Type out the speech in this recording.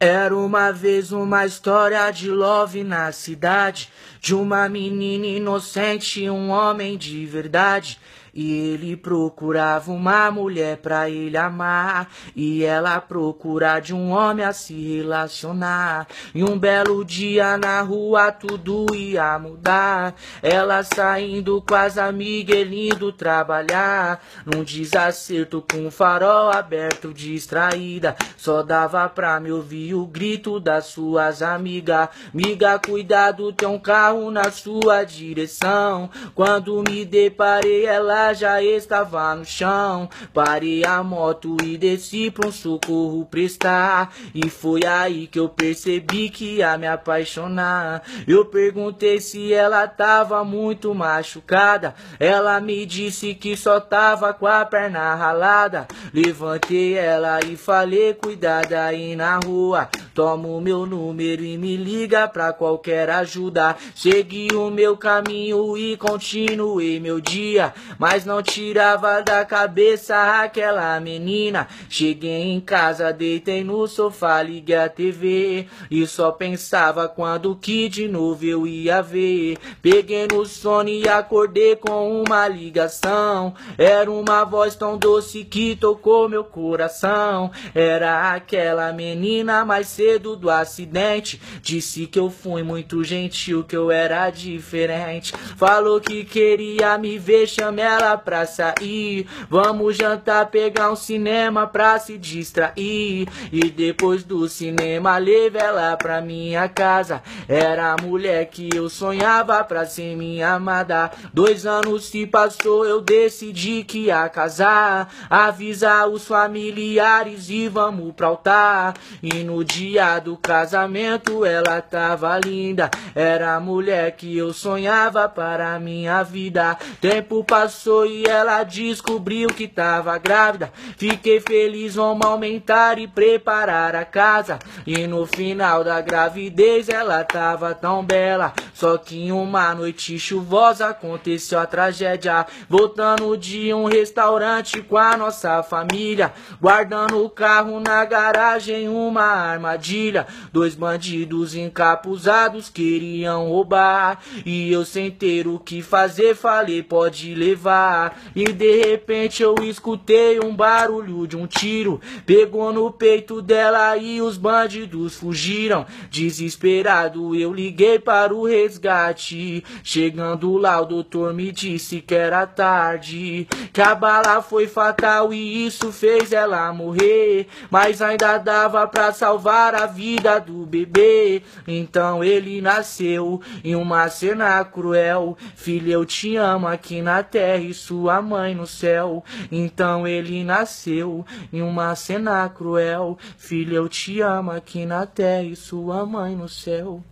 Era uma vez uma história de love na cidade, de uma menina inocente e um homem de verdade. E ele procurava uma mulher pra ele amar, e ela procura de um homem a se relacionar. E um belo dia na rua tudo ia mudar. Ela saindo com as amigas, lindo trabalhar. Num desacerto com o farol aberto, distraída. Só dava pra me ouvir o grito das suas amigas. Miga, cuidado, tem um carro na sua direção. Quando me deparei, ela já estava no chão. Parei a moto e desci pra um socorro prestar. E foi aí que eu percebi que ia me apaixonar. Eu perguntei se ela tava muito machucada. Ela me disse que só tava com a perna ralada. Levantei ela e falei, cuidada aí na rua. Toma o meu número e me liga pra qualquer ajuda. Segui o meu caminho e continuei meu dia. Mas não tirava da cabeça aquela menina. Cheguei em casa, deitei no sofá, liguei a TV. E só pensava quando que de novo eu ia ver. Peguei no sono e acordei com uma ligação. Era uma voz tão doce que tocou meu coração. Era aquela menina, mais se medo do acidente. Disse que eu fui muito gentil, que eu era diferente. Falou que queria me ver, chama ela pra sair. Vamos jantar, pegar um cinema pra se distrair. E depois do cinema, leve ela pra minha casa. Era a mulher que eu sonhava pra ser minha amada. Dois anos se passou, eu decidi que ia casar. Avisa os familiares e vamos pra altar. E no dia dia do casamento ela tava linda. Era a mulher que eu sonhava para minha vida. Tempo passou e ela descobriu que tava grávida. Fiquei feliz, vamos aumentar e preparar a casa. E no final da gravidez ela tava tão bela. Só que em uma noite chuvosa aconteceu a tragédia. Voltando de um restaurante com a nossa família. Guardando o carro na garagem, uma armadilha armadilha. Dois bandidos encapuzados queriam roubar. E eu sem ter o que fazer, falei, pode levar. E de repente eu escutei um barulho de um tiro. Pegou no peito dela e os bandidos fugiram. Desesperado eu liguei para o resgate. Chegando lá, o doutor me disse que era tarde. Que a bala foi fatal e isso fez ela morrer. Mas ainda dava pra salvar para a vida do bebê. Então ele nasceu em uma cena cruel. Filho, eu te amo aqui na terra e sua mãe no céu. Então ele nasceu em uma cena cruel. Filho, eu te amo aqui na terra e sua mãe no céu.